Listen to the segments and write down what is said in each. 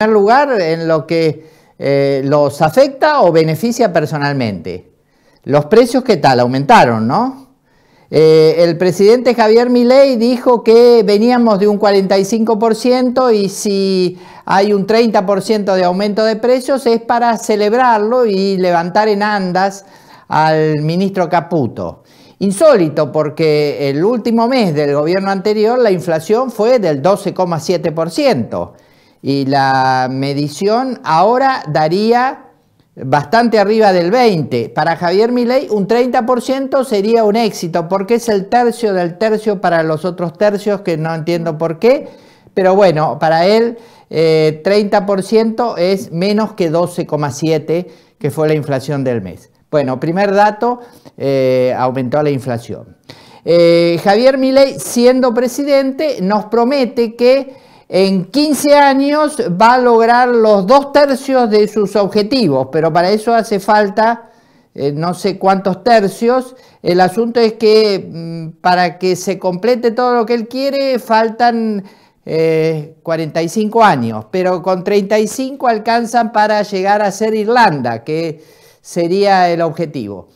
primer lugar en lo que eh, los afecta o beneficia personalmente. Los precios, ¿qué tal? Aumentaron, ¿no? Eh, el presidente Javier Milei dijo que veníamos de un 45% y si hay un 30% de aumento de precios es para celebrarlo y levantar en andas al ministro Caputo. Insólito porque el último mes del gobierno anterior la inflación fue del 12,7% y la medición ahora daría bastante arriba del 20%. Para Javier Milei un 30% sería un éxito, porque es el tercio del tercio para los otros tercios, que no entiendo por qué, pero bueno, para él 30% eh, es menos que 12,7%, que fue la inflación del mes. Bueno, primer dato, eh, aumentó la inflación. Eh, Javier Milei, siendo presidente, nos promete que en 15 años va a lograr los dos tercios de sus objetivos, pero para eso hace falta eh, no sé cuántos tercios. El asunto es que mm, para que se complete todo lo que él quiere faltan 45 eh, años, pero con 35 alcanzan para llegar a ser Irlanda, que sería el objetivo.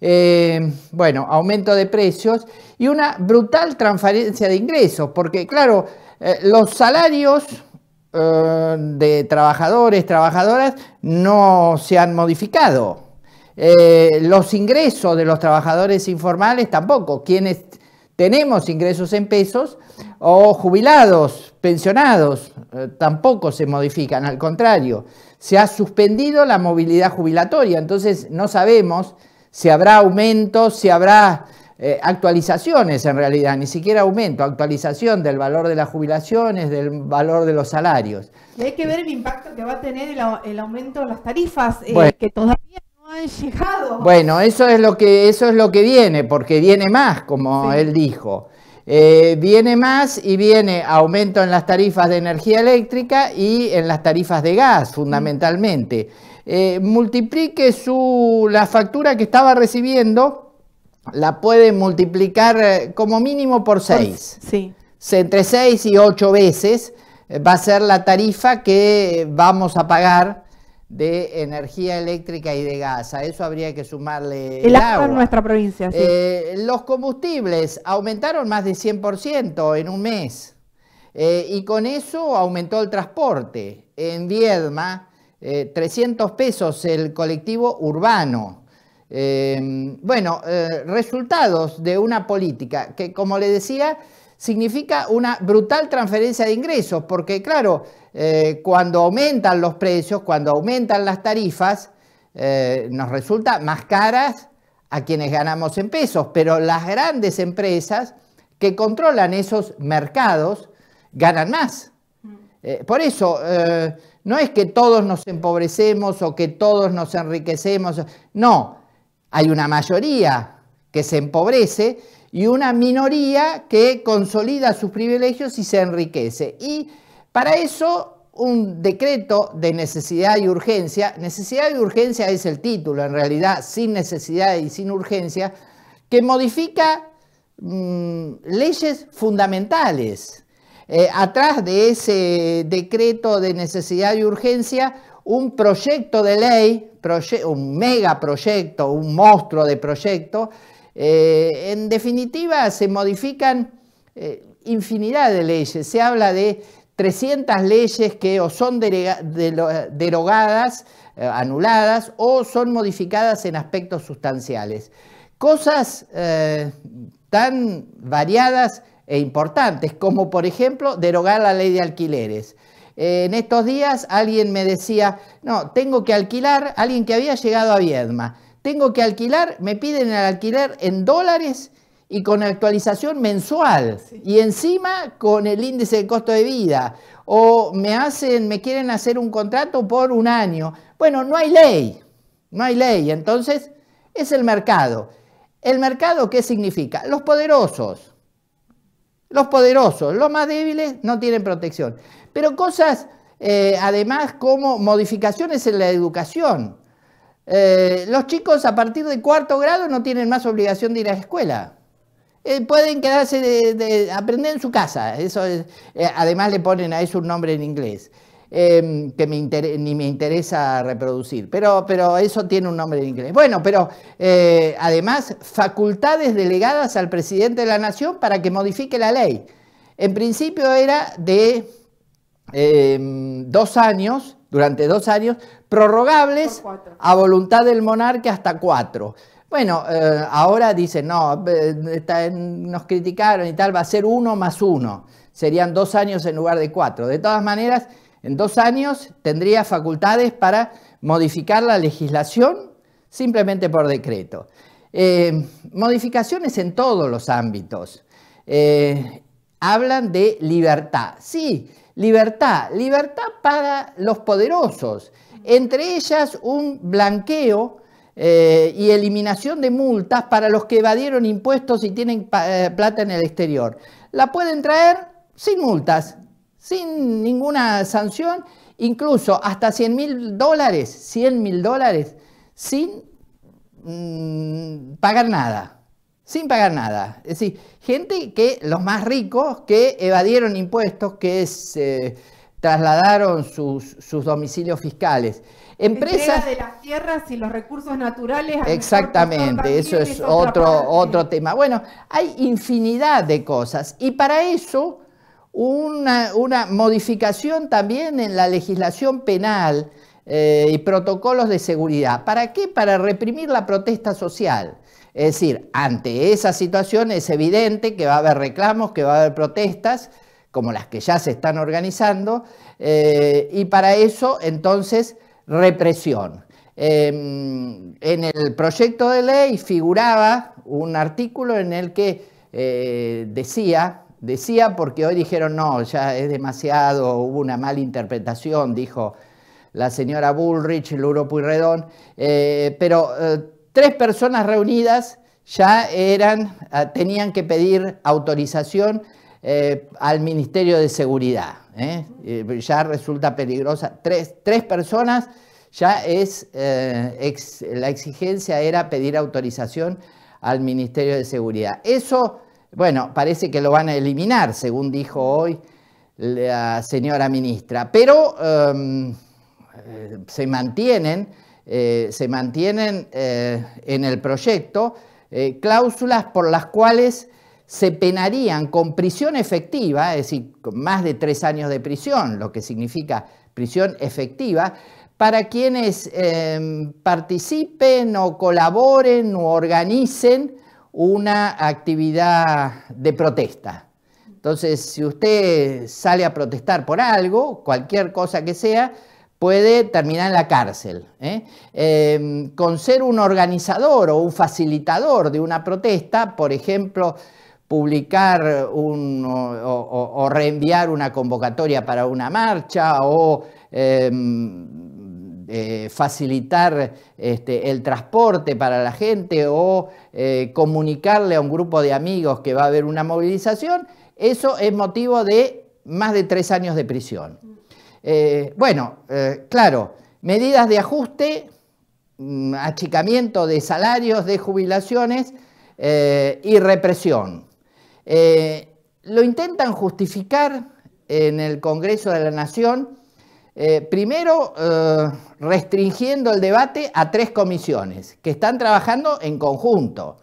Eh, bueno, aumento de precios y una brutal transferencia de ingresos, porque claro, eh, los salarios eh, de trabajadores, trabajadoras, no se han modificado. Eh, los ingresos de los trabajadores informales tampoco. Quienes tenemos ingresos en pesos o jubilados, pensionados, tampoco se modifican. Al contrario, se ha suspendido la movilidad jubilatoria. Entonces no sabemos si habrá aumento, si habrá eh, actualizaciones en realidad, ni siquiera aumento, actualización del valor de las jubilaciones, del valor de los salarios. hay que ver el impacto que va a tener el, aumento de las tarifas, eh, que todavía no han llegado. Bueno, eso es lo que, eso es lo que viene, porque viene más, como él dijo. Eh, viene más y viene aumento en las tarifas de energía eléctrica y en las tarifas de gas, mm. fundamentalmente. multiplique su, la factura que estaba recibiendo la puede multiplicar eh, como mínimo por seis, Sí. Entre seis y 8 veces eh, va a ser la tarifa que eh, vamos a pagar de energía eléctrica y de gas. A eso habría que sumarle el, agua. en nuestra provincia. los combustibles aumentaron más de 100% en un mes. y con eso aumentó el transporte. En Viedma, 300 pesos el colectivo urbano. Em, bueno, eh, resultados de una política que, como le decía, significa una brutal transferencia de ingresos, porque claro, eh, cuando aumentan los precios, cuando aumentan las tarifas, eh, nos resulta más caras a quienes ganamos en pesos, pero las grandes empresas que controlan esos mercados ganan más. por eso, no es que todos nos empobrecemos o que todos nos enriquecemos, no, hay una mayoría que se empobrece y una minoría que consolida sus privilegios y se enriquece. Y para eso un decreto de necesidad y urgencia, necesidad y urgencia es el título, en realidad, sin necesidad y sin urgencia, que modifica mm, leyes fundamentales. Eh, atrás de ese decreto de necesidad y urgencia un proyecto de ley, un megaproyecto, un monstruo de proyecto. Eh, en definitiva, se modifican eh, infinidad de leyes. Se habla de 300 leyes que o son derogadas, eh, anuladas, o son modificadas en aspectos sustanciales. Cosas tan variadas e importantes, como por ejemplo derogar la ley de alquileres en estos días alguien me decía, no, tengo que alquilar, alguien que había llegado a Viedma, tengo que alquilar, me piden el alquiler en dólares y con actualización mensual y encima con el índice de costo de vida o me hacen me quieren hacer un contrato por un año. Bueno, no hay ley. No hay ley, entonces es el mercado. ¿El mercado qué significa? Los poderosos, los poderosos, los más débiles no tienen protección. Pero cosas, eh, además, como modificaciones en la educación. Eh, los chicos a partir de cuarto grado no tienen más obligación de ir a la escuela. Eh, pueden quedarse, de, aprender en su casa. Eso además le ponen a eso un nombre en inglés. Em, que ni me interesa reproducir, pero, pero eso tiene un nombre en inglés. Bueno, pero eh, además, facultades delegadas al presidente de la Nación para que modifique la ley. En principio era de em, dos años, durante dos años, prorrogables a voluntad del monarca hasta cuatro. Bueno, eh, ahora dicen, no, eh, nos criticaron y tal, va a ser uno más uno. Serían dos años en lugar de cuatro. De todas maneras, en dos años tendría facultades para modificar la legislación simplemente por decreto. Eh, modificaciones en todos los ámbitos. Eh, hablan de libertad. Sí, libertad. Libertad para los poderosos. Entre ellas un blanqueo eh, y eliminación de multas para los que evadieron impuestos y tienen plata en el exterior. La pueden traer sin multas, sin ninguna sanción, incluso hasta 100 mil dólares, 100 mil dólares, sin mm, pagar nada sin pagar nada. Es decir, gente que, los más ricos, que evadieron impuestos, que se eh, trasladaron sus, domicilios fiscales. Empresas... Entrega de las tierras y los recursos naturales. Exactamente, eso es, otro, otro tema. Bueno, hay infinidad de cosas. Y para eso una, modificación también en la legislación penal eh, y protocolos de seguridad. ¿Para qué? Para reprimir la protesta social. Es decir, ante esa situación es evidente que va a haber reclamos, que va a haber protestas, como las que ya se están organizando, eh, y para eso entonces represión. Em, en el proyecto de ley figuraba un artículo en el que eh, decía Decía porque hoy dijeron, no, ya es demasiado, hubo una mala interpretación, dijo la señora Bullrich, Luro Puyredón, Redón. Eh, pero eh, tres personas reunidas ya eran, ah, tenían que pedir autorización eh, al Ministerio de Seguridad. ya resulta peligrosa. Tres, tres personas ya es, la exigencia era pedir autorización al Ministerio de Seguridad. Eso bueno, parece que lo van a eliminar, según dijo hoy la señora ministra, pero em, eh, se mantienen, eh, eh, en el proyecto cláusulas por las cuales se penarían con prisión efectiva, es decir, con más de tres años de prisión, lo que significa prisión efectiva, para quienes em, participen o colaboren o organicen una actividad de protesta. Entonces, si usted sale a protestar por algo, cualquier cosa que sea, puede terminar en la cárcel. ¿eh? Em, con ser un organizador o un facilitador de una protesta, por ejemplo, publicar o, reenviar una convocatoria para una marcha o em, eh, facilitar este, el transporte para la gente o eh, comunicarle a un grupo de amigos que va a haber una movilización, eso es motivo de más de tres años de prisión. Eh, bueno, claro, medidas de ajuste, mm, achicamiento de salarios, de jubilaciones y represión. lo intentan justificar en el Congreso de la Nación eh, primero, eh, restringiendo el debate a tres comisiones que están trabajando en conjunto.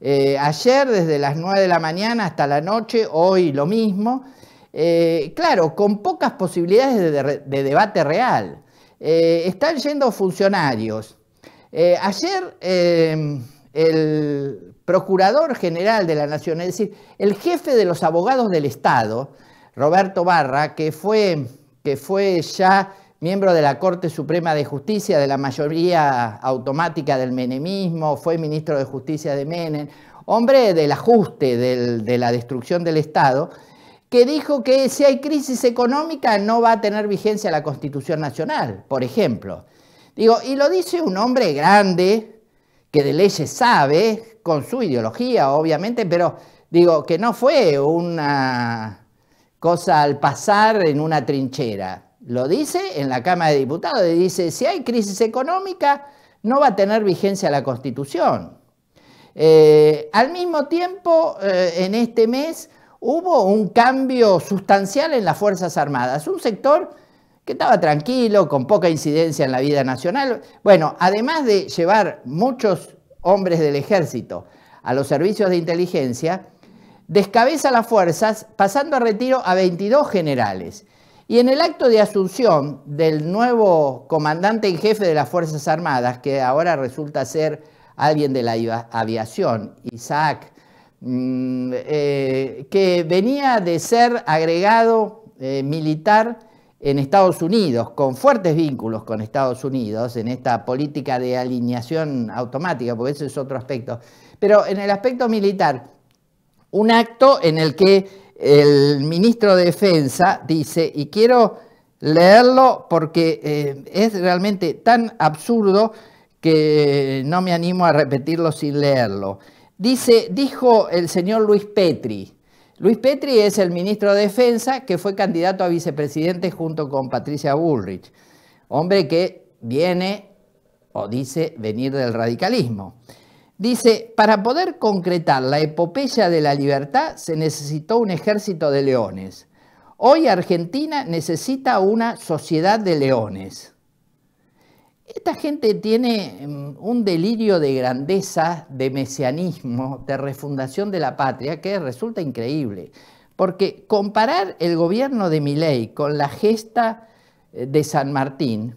Eh, ayer desde las 9 de la mañana hasta la noche, hoy lo mismo. claro, con pocas posibilidades de debate real. están yendo funcionarios. ayer el procurador general de la Nación, es decir, el jefe de los abogados del Estado, Roberto Barra, que fue que fue ya miembro de la Corte Suprema de Justicia, de la mayoría automática del menemismo, fue ministro de Justicia de Menem, hombre del ajuste, de la destrucción del Estado, que dijo que si hay crisis económica no va a tener vigencia la Constitución Nacional, por ejemplo. Digo, y lo dice un hombre grande, que de leyes sabe, con su ideología, obviamente, pero digo, que no fue una cosa al pasar en una trinchera. Lo dice en la Cámara de Diputados, y dice, si hay crisis económica, no va a tener vigencia la Constitución. Eh, al mismo tiempo, eh, en este mes hubo un cambio sustancial en las Fuerzas Armadas, un sector que estaba tranquilo, con poca incidencia en la vida nacional. Bueno, además de llevar muchos hombres del ejército a los servicios de inteligencia, descabeza las fuerzas pasando a retiro a 22 generales. Y en el acto de asunción del nuevo comandante en jefe de las Fuerzas Armadas, que ahora resulta ser alguien de la aviación, Isaac, mm, eh, que venía de ser agregado eh, militar en Estados Unidos, con fuertes vínculos con Estados Unidos, en esta política de alineación automática, porque ese es otro aspecto. Pero en el aspecto militar, un acto en el que el ministro de Defensa dice, y quiero leerlo porque eh, es realmente tan absurdo que no me animo a repetirlo sin leerlo. Dice, dijo el señor Luis Petri. Luis Petri es el ministro de Defensa que fue candidato a vicepresidente junto con Patricia Bullrich, hombre que viene o dice venir del radicalismo. Dice, para poder concretar la epopeya de la libertad se necesitó un ejército de leones. Hoy Argentina necesita una sociedad de leones. Esta gente tiene mm, un delirio de grandeza, de mesianismo, de refundación de la patria que resulta increíble. Porque comparar el gobierno de Miley con la gesta eh, de San Martín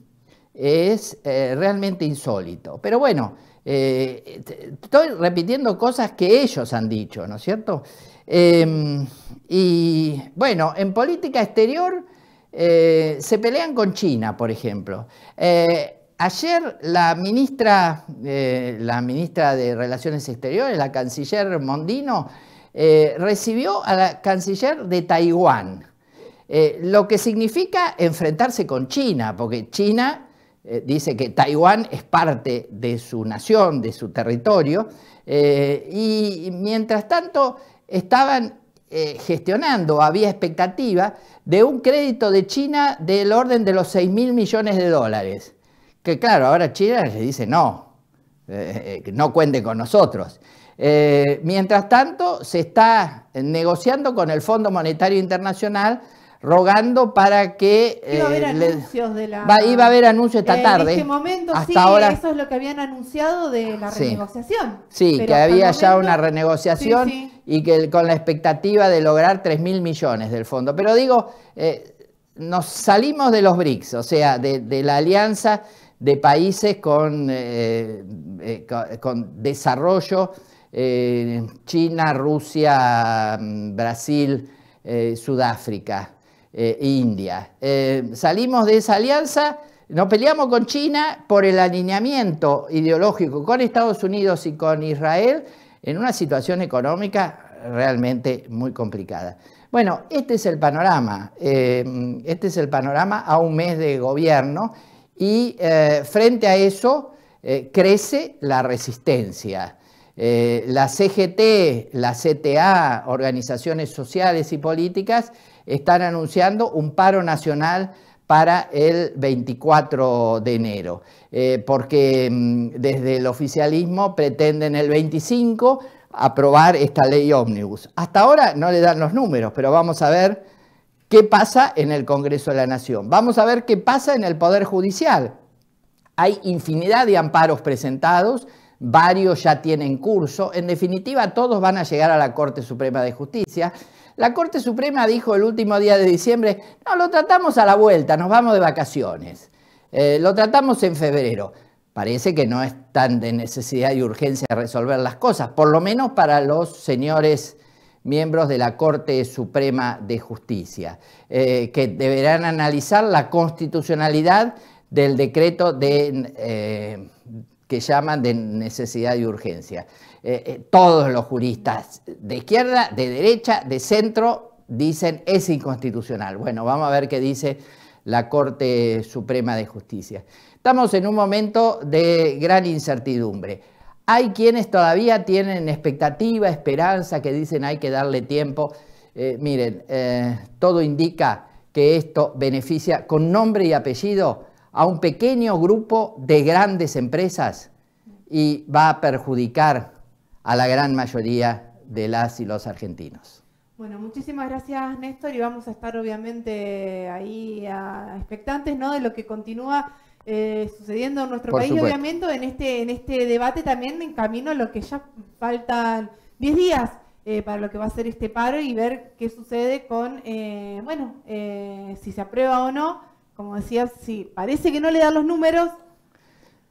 es eh, realmente insólito. Pero bueno, eh, estoy repitiendo cosas que ellos han dicho, ¿no es cierto? Em, y bueno, en política exterior eh, se pelean con China, por ejemplo. Eh, ayer la ministra, la ministra de Relaciones Exteriores, la canciller Mondino, recibió a la canciller de Taiwán, lo que significa enfrentarse con China, porque China eh, dice que Taiwán es parte de su nación, de su territorio, eh, y mientras tanto estaban eh, gestionando, había expectativa de un crédito de China del orden de los 6 mil millones de dólares. Que claro, ahora China le dice no, no cuente con nosotros. mientras tanto, se está negociando con el Fondo Monetario Internacional rogando para que... Iba a haber eh, anuncios de iba a haber esta eh, tarde. En este momento hasta sí, ahora... eso es lo que habían anunciado de la renegociación. Sí, que había ya una renegociación y que con la expectativa de lograr 3 mil millones del fondo. Pero digo, eh, nos salimos de los BRICS, o sea, de, la alianza de países con desarrollo, China, Rusia, mm, Brasil, Sudáfrica. Eh, India. Eh, salimos de esa alianza, nos peleamos con China por el alineamiento ideológico con Estados Unidos y con Israel en una situación económica realmente muy complicada. Bueno, este es el panorama, eh, este es el panorama a un mes de gobierno y frente a eso crece la resistencia. la CGT, la CTA, organizaciones sociales y políticas, están anunciando un paro nacional para el 24 de enero, eh, porque mm, desde el oficialismo pretenden el 25 aprobar esta ley ómnibus. Hasta ahora no le dan los números, pero vamos a ver qué pasa en el Congreso de la Nación. Vamos a ver qué pasa en el Poder Judicial. Hay infinidad de amparos presentados, varios ya tienen curso, en definitiva todos van a llegar a la Corte Suprema de Justicia. La Corte Suprema dijo el último día de diciembre, no, lo tratamos a la vuelta, nos vamos de vacaciones. Eh, lo tratamos en febrero. Parece que no es tan de necesidad y urgencia resolver las cosas, por lo menos para los señores miembros de la Corte Suprema de Justicia, eh, que deberán analizar la constitucionalidad del decreto de, eh, que llaman de necesidad y urgencia. Eh, eh, todos los juristas de izquierda, de derecha, de centro, dicen es inconstitucional. Bueno, vamos a ver qué dice la Corte Suprema de Justicia. Estamos en un momento de gran incertidumbre. Hay quienes todavía tienen expectativa, esperanza, que dicen hay que darle tiempo. Eh, miren, todo indica que esto beneficia con nombre y apellido a un pequeño grupo de grandes empresas y va a perjudicar a la gran mayoría de las y los argentinos. Bueno, muchísimas gracias Néstor y vamos a estar obviamente ahí a expectantes ¿no? de lo que continúa eh, sucediendo en nuestro país, obviamente en este, en este debate también en camino a lo que ya faltan 10 días eh, para lo que va a ser este paro y ver qué sucede con, eh, bueno, si se aprueba o no como decías, sí, parece que no le dan los números.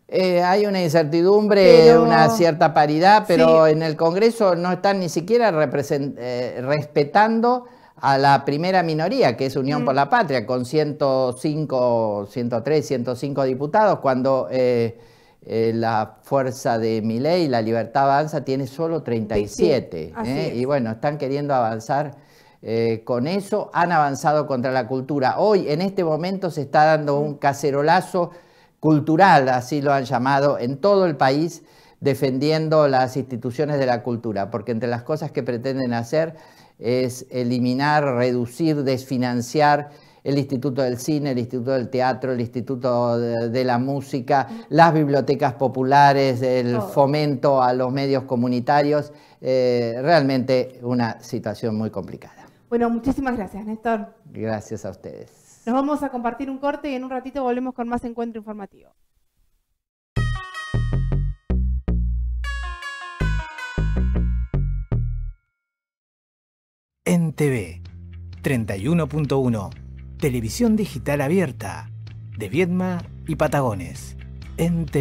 Eh, hay una incertidumbre, una cierta paridad, pero en el Congreso no están ni siquiera eh, respetando a la primera minoría, que es Unión mm. por la Patria, con 105, 103, 105 diputados, cuando eh, la fuerza de mi ley, la libertad avanza, tiene solo 37. Y bueno, están queriendo avanzar eh, con eso, han avanzado contra la cultura. Hoy, en este momento, se está dando un cacerolazo cultural, así lo han llamado, en todo el país, defendiendo las instituciones de la cultura, porque entre las cosas que pretenden hacer es eliminar, reducir, desfinanciar el Instituto del Cine, el Instituto del Teatro, el Instituto de, la Música, las bibliotecas populares, el fomento a los medios comunitarios, eh, realmente una situación muy complicada. Bueno, muchísimas gracias, Néstor. Gracias a ustedes. Nos vamos a compartir un corte y en un ratito volvemos con más encuentro informativo. En TV 31.1 Televisión Digital Abierta de Viedma y Patagones. En